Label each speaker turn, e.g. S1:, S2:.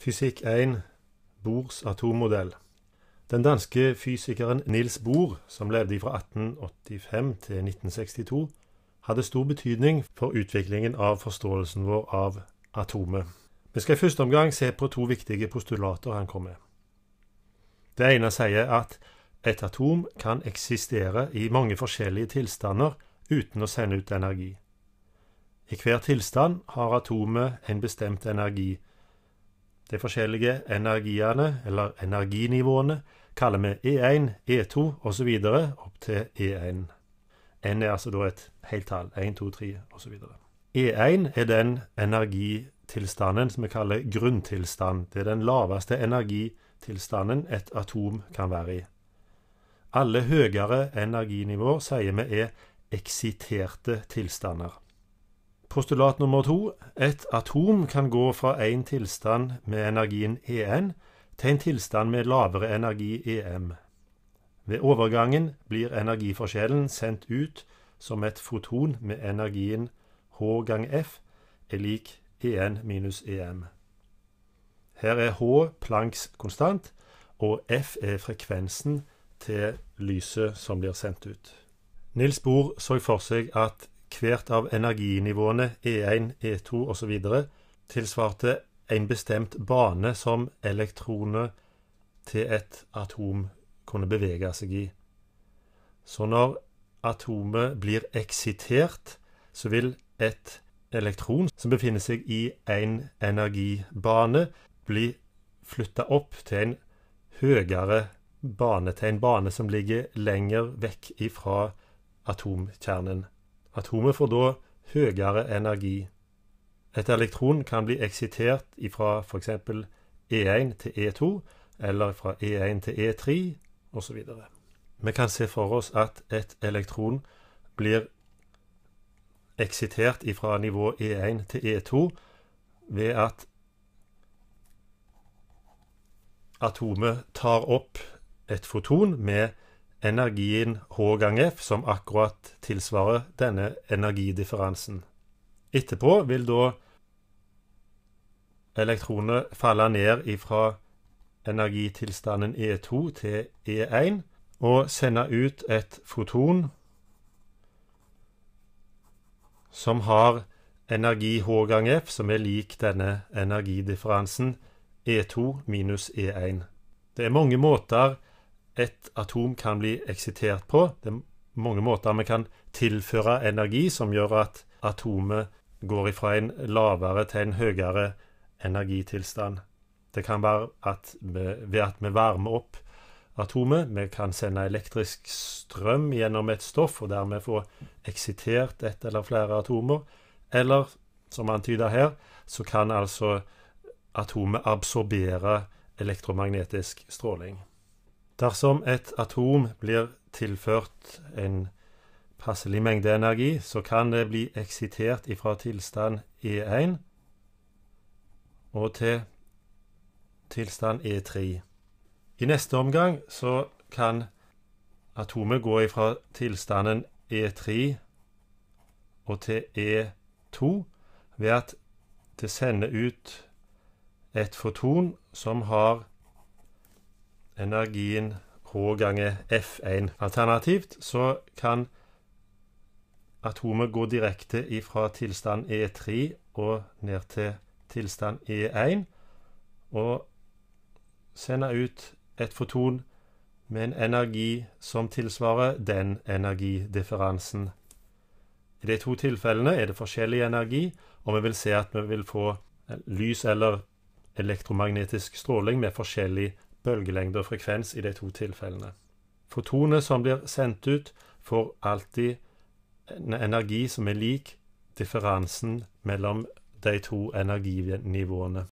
S1: Fysikk 1 Bohrs atommodell. Den danske fysikeren Nils Bohr, som levde fra 1885 til 1962, hadde stor betydning for utviklingen av forståelsen vår av atomet. Vi skal i første omgang se på to viktige postulater han kom med. Det ene sier at et atom kan eksistere i mange forskjellige tilstander uten å sende ut energi. I hver tilstand har atomet en bestemt energi, de forskjellige energiene, eller energinivåene, kaller vi E1, E2 osv. opp til E1. N er altså da et heltall. 1, 2, 3 osv. E1 er den energitilstanden som vi kaller grunntilstand. Det er den laveste energitilstanden et atom kan være i. Alle høyere energinivåer sier vi er eksiterte tilstander. Postulat nummer to et atom kan gå fra en tilstand med energien En til en tilstand med lavere energi Em. Ved overgangen blir energiforskjellen sendt ut som et foton med energien H gang F er lik En minus Em. Her er H Plancks konstant, og F er frekvensen til lyset som blir sendt ut. Nils Bohr så for seg at hvert av energinivåene E1, E2 osv. tilsvarte en bestemt bane som elektroner til et atom kunne bevege seg i. Så når atomet blir eksitert, så vil et elektron som befinner seg i en energibane, bli flytta opp til en høyere bane, til en bane som ligger lenger vekk ifra atomkjernen. Atomet får da høyere energi. Et elektron kan bli eksitert fra f.eks. E1 til E2, eller fra E1 til E3 osv. Vi kan se for oss at et elektron blir eksitert fra nivå E1 til E2 ved at atomet tar opp et foton med elektron energien H gang F, som akkurat tilsvarer denne energidifferansen. Etterpå vil da elektronene falle ned ifra energitilstanden E2 til E1 og sende ut et foton som har energi H gang F, som er lik denne energidifferansen E2 minus E1. Det er mange måter et atom kan bli eksitert på. Det er mange måter vi kan tilføre energi som gjør at atomet går ifra en lavere til en høyere energitilstand. Det kan være at vi, ved at vi varmer opp atomet. Vi kan sende elektrisk strøm gjennom et stoff og dermed få eksitert ett eller flere atomer. Eller, som antyda her, så kan altså atomet absorbere elektromagnetisk stråling. Dersom et atom blir tilført en passelig mengde energi, så kan det bli eksitert ifra tilstand E1 og til tilstand E3. I neste omgang så kan atomet gå ifra tilstanden E3 og til E2 ved at det sender ut et foton som har energien H ganger F1. Alternativt så kan atomet gå direkte fra tilstand E3 og ned til tilstand E1 og sende ut et foton med en energi som tilsvarer den energidifferansen. I de to tilfellene er det forskjellig energi, og vi vil se at vi vil få lys eller elektromagnetisk stråling med forskjellig energi bølgelengde og frekvens i de to tilfellene. Fotonet som blir sendt ut, får alltid en energi som er lik differansen mellom de to energinivåene.